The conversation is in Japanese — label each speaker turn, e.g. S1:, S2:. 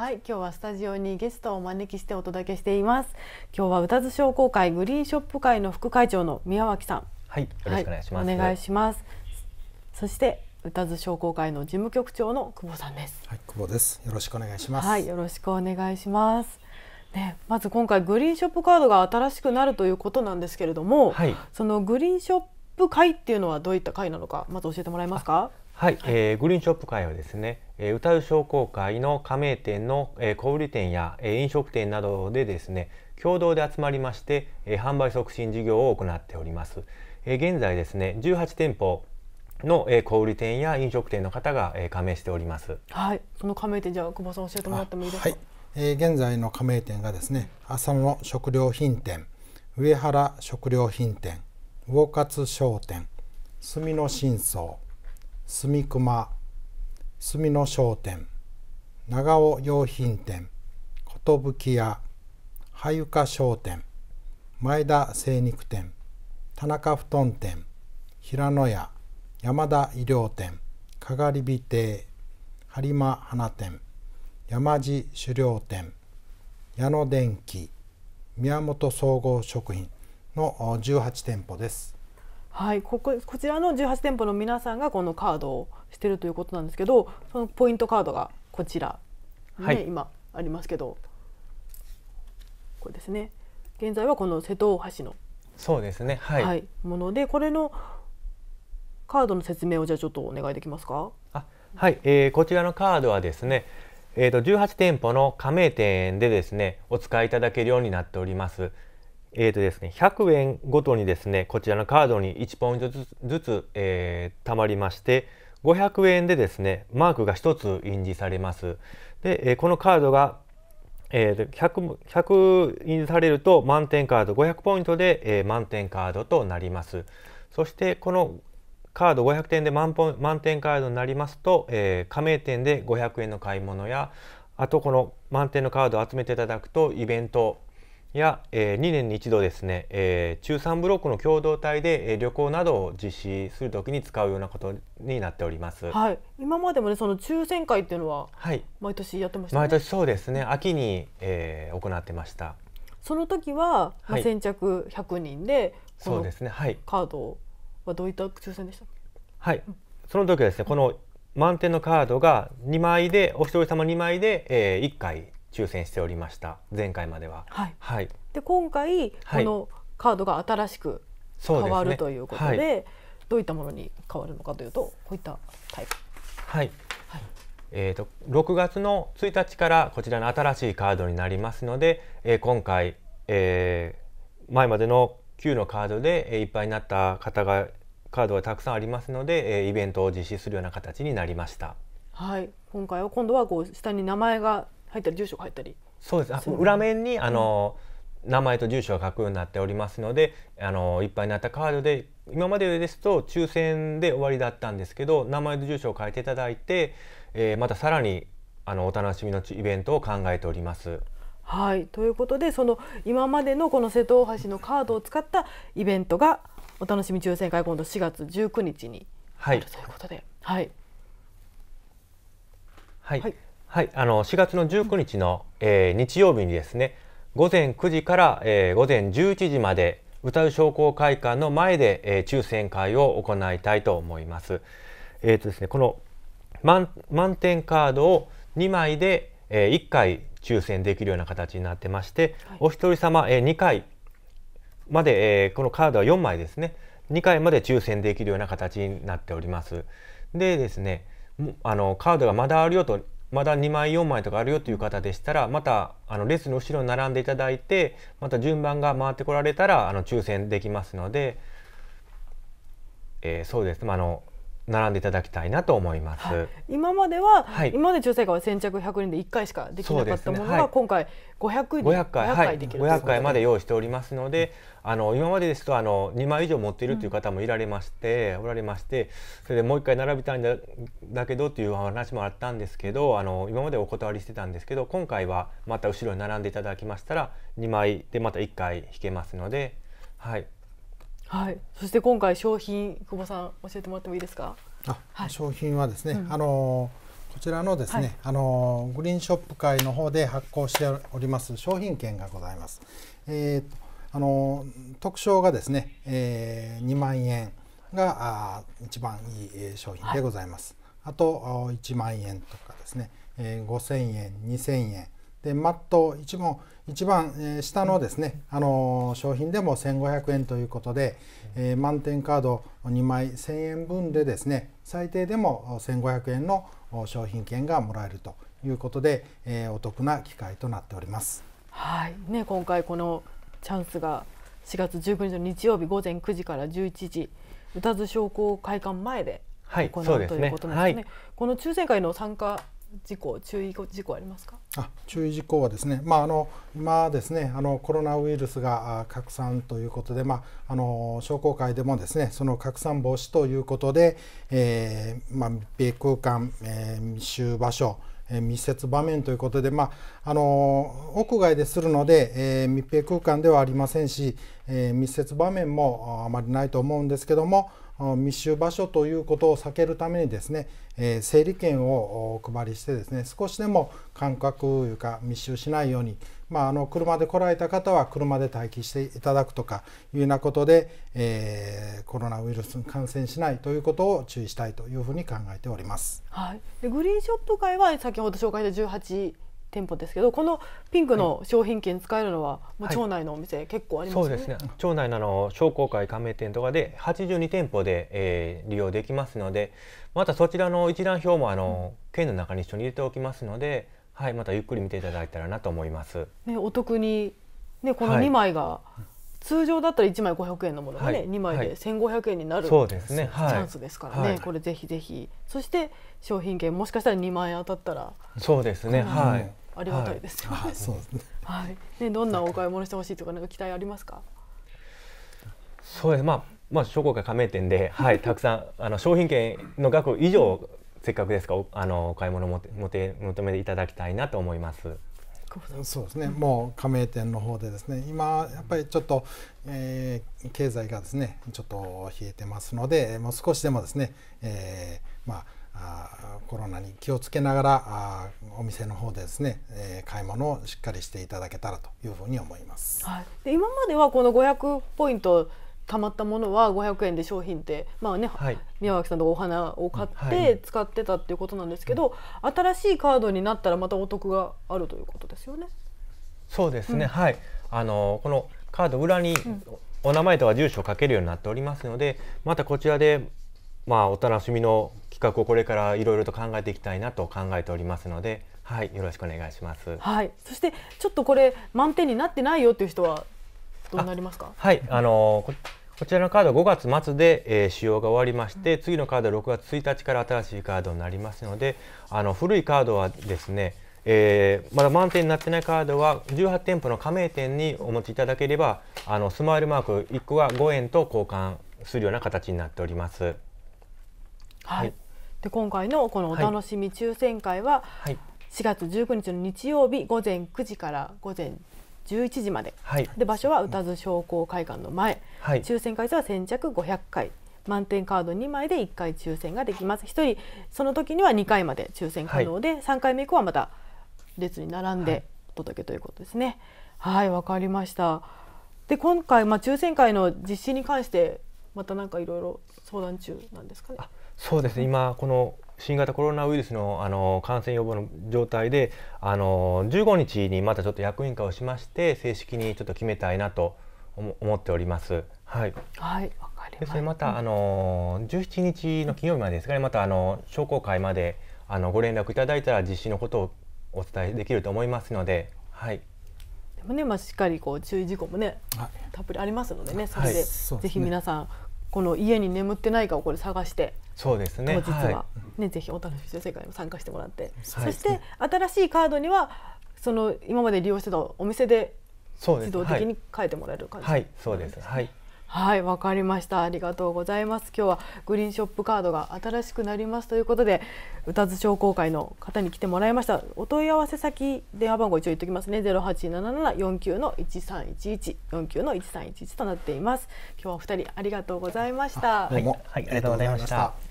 S1: はい今日はスタジオにゲストをお招きしてお届けしています今日は宇多津商工会グリーンショップ会の副会長の宮脇さん
S2: はいよろしくお願いします、はい、お願いし
S1: ますそして宇多津商工会の事務局長の久保さんです
S2: はい久保ですよろしくお願いしますはいよ
S1: ろしくお願いしますね、まず今回グリーンショップカードが新しくなるということなんですけれども、はい、そのグリーンショップ会っていうのはどういった会なのかまず教えてもらえますか
S3: はい、はい、えー、グリーンショップ会はですね、えー、歌う商工会の加盟店の、えー、小売店や、えー、飲食店などでですね共同で集まりまして、えー、販売促進事業を行っております、えー、現在ですね18店舗の、えー、小売店や飲食店の方が、えー、加盟しております
S2: はいその加盟店じゃあ久保さん教えてもらってもいいですかはい、えー、現在の加盟店がですね浅野食料品店上原食料品店魚勝商店住野新装住熊住野商店長尾用品店寿屋はゆか商店前田精肉店田中布団店平野屋山田衣料店かがり火亭播磨花店山地狩猟店矢野電機宮本総合食品の18店舗です。
S1: はいこここちらの18店舗の皆さんがこのカードをしてるということなんですけどそのポイントカードがこちら、ね、はい、今ありますけどこれですね現在はこの瀬戸大橋の
S3: そうですね、はい、はい、
S1: ものでこれのカードの説明をじゃあちょっとお願いできますかあ
S3: はい、えー、こちらのカードはですねえーと、と18店舗の加盟店でですねお使いいただけるようになっております。えーとですね、100円ごとにですねこちらのカードに1ポイントずつ、えー、貯まりまして500円でですねマークが1つ印字されます。で、えー、このカードが、えー、100, 100印字されると満点カード500ポイントで、えー、満点カードとなります。そしてこのカード500点で満ポ満点カードになりますと、えー、加盟店で500円の買い物やあとこの満点のカードを集めていただくとイベントや、えー、2年に一度ですね、えー、中3ブロックの共同体で、えー、旅行などを実施するときに使うようなことになっております。はい、
S1: 今までもねその抽選会っていうのは毎年やってました、ねはい、毎
S3: 年そうですね秋に、えー、行ってました。
S1: その時は、まあ、先着100人で、はい、そうですねはいカードはどういった抽選でした
S3: はい、うん、その時はですねこの満点のカードが2枚でお一人様2枚で、えー、1回抽選しておりました前回までは。はい、はい、
S1: で今回このカードが新しく
S3: 変わる、ね、ということで、は
S1: い、どういったものに変わるのかというとこういったタイプ。
S3: はい、はい、えーと、と6月の1日からこちらの新しいカードになりますので、えー、今回、えー、前までの旧のカードで、えー、いっぱいになった方がカードがたくさんありますので、えー、イベントを実施するような形になりました。
S1: はい、今回は今度はこう下に名前が入ったり住所が入ったりそうですあ裏面にあの、
S3: うん、名前と住所が書くようになっておりますのであのいっぱいになったカードで今までですと抽選で終わりだったんですけど名前と住所を書いていただいて、えー、またさらにあのお楽しみのイベントを考えております。
S1: はいということでその今までのこの瀬戸大橋のカードを使ったイベントがお楽しみ抽選会今度4月19日にあるということで。はい、
S3: はいはい、はいはい、あの4月の19日の、えー、日曜日にですね午前9時から、えー、午前11時まで歌う商工会館の前で、えー、抽選会を行いたいと思います。えーとですね、この満満点カードを2枚で、えー、1回抽選できるような形になってまして、はい、お一人様、えー、2回まで、えー、このカードは4枚ですね2回まで抽選できるような形になっております。でですねあのカードがまだあるよとまだ2枚4枚とかあるよという方でしたらまたあの列の後ろに並んでいただいてまた順番が回ってこられたらあの抽選できますので、えー、そうですね、まあ、あの並んでいただきたいなと思います。はい、
S1: 今までは、はい、今まで抽選会は先着100人で1回しか
S3: できなかったものが、ねはい、今
S1: 回500人500回 ,500 回できる、はい、回まで用意
S3: しておりますので、あの今までですとあの2枚以上持っているという方もいられまして、うん、おられまして、それでもう1回並びたいんだだけどという話もあったんですけど、あの今までお断りしてたんですけど、今回はまた後ろに並んでいただきましたら2枚でまた1回引けますので、はい。
S1: はい、そして今回商品久保さん教えてもらってもいいですか。
S2: あ、はい、商品はですね、うん、あのこちらのですね、はい、あのグリーンショップ会の方で発行しております商品券がございます。えー、あの特賞がですね、えー、2万円があ一番いい商品でございます。はい、あと1万円とかですね、えー、5000円、2000円。でマット一も一番下のですね、あの商品でも1500円ということで、えー、満点カード2枚1000円分でですね最低でも1500円の商品券がもらえるということで、えー、お得な機会となっております。
S1: はいね、今回このチャンスが4月19日の日曜日午前9時から11時宇多津商工会館前で行う、ということですね。すねはい、この抽選会の参加事項注意事項ありますか
S2: あ注意事項はですね、まあ、あの今ですねあのコロナウイルスが拡散ということで、まあ、あの商工会でもですねその拡散防止ということで、えーまあ、密閉空間、えー、密集場所密接場面ということで、まあ、あの屋外でするので、えー、密閉空間ではありませんし、えー、密接場面もあまりないと思うんですけども密集場所ということを避けるためにですね、え整理券をお配りしてですね少しでも間隔いうか密集しないように、まあ、あの車で来られた方は車で待機していただくとかいうようなことで、えー、コロナウイルスに感染しないということを注意したいというふうに考えております。
S1: はい、でグリーンショップ会は先ほど紹介した18店舗ですけどこのピンクの商品券使えるのは、もう町内のお店、結構あります、ね、そうですね
S3: 町内のの商工会加盟店とかで82店舗で、えー、利用できますのでまたそちらの一覧表もあの、うん、県の中に一緒に入れておきますので、はい、またゆっくり見ていただいたらなと思います。
S1: ね、お得に、ね、この2枚が、はい、通常だったら1枚500円のものがね、はい、2枚で1500円になる、そうですね、チャンスですからね、はい、これぜひぜひそして商品券もしかしたら2万円当たったら
S2: そうですね、はい、ありがたいですよね。はい、そうですね。
S1: はい。ねどんなお買い物してほしいとかなんか期待ありますか？
S3: そうですまあまあ商工会加盟店ではい たくさんあの商品券の額以上せっかくですかあのお買い物もてもて求めていただきたいなと思います。
S2: そうですね、もう加盟店の方でですね、今、やっぱりちょっと、えー、経済がですね、ちょっと冷えてますので、もう少しでもですね、えー、まあ、あコロナに気をつけながらあお店の方でですね、えー、買い物をしっかりしていただけたらというふうに思います。
S1: はい、で今まではこの500ポイント貯まったものは500円で商品ってまあね、はい、宮脇さんとお花を買って使ってたっていうことなんですけど、はい、新しいカードになったらまたお得があるということですよね。
S3: そうですね、うん、はいあのこのカード裏にお名前とか住所を書けるようになっておりますのでまたこちらで、まあ、お楽しみの画をこれからいろいろと考えていきたいなと考えておりますので、はい、よろしくお願いします。は
S1: い、そしてちょっとこれ満点になってないよという人はどうなりますか。
S3: はい、あのー、こちらのカード5月末で、えー、使用が終わりまして、次のカードは6月1日から新しいカードになりますので、あの古いカードはですね、えー、まだ満点になってないカードは18店舗の加盟店にお持ちいただければあのスマイルマーク1個は5円と交換するような形になっております。はい、
S1: はいで今回のこのお楽しみ抽選会は、4月19日の日曜日午前9時から午前11時まで、はい、で場所は宇多津商工会館の前、はい、抽選会数は先着500回満点カード2枚で1回抽選ができます1人その時には2回まで抽選可能で、はい、3回目以降はまた列に並んでお届けということですねはいわ、かりましたで今回まあ抽選会の実施に関してまたなんかいろいろ相談中なんですかね
S3: そうですね今この新型コロナウイルスのあの感染予防の状態であの15日にまたちょっと役員化をしまして正式にちょっと決めたいなと思っております。はい。はい。わかりましまたあの17日の金曜日までですかね。またあの商工会まであのご連絡いただいたら実施のことをお伝えできると思いますので、はい。
S1: でもね、まあしっかりこう注意事項もね、はい、たっぷりありますのでね、それで、はい、ぜひ皆さんこの家に眠ってないかをこれ探して
S3: そうですね当日は、
S1: ね、ぜひお楽しみ女世界にも参加してもらって、そして新しいカードにはその今まで利用してたお店で
S3: 自動的に
S1: 変えてもらえる感じ、は
S3: い、そうです、はい
S1: はいわかりましたありがとうございます今日はグリーンショップカードが新しくなりますということで歌津商工会の方に来てもらいましたお問い合わせ先電話番号一応言っときますね087749の1311 49の1311となっています今日はお二人ありがとうございましたはい、はい、
S3: ありがとうございました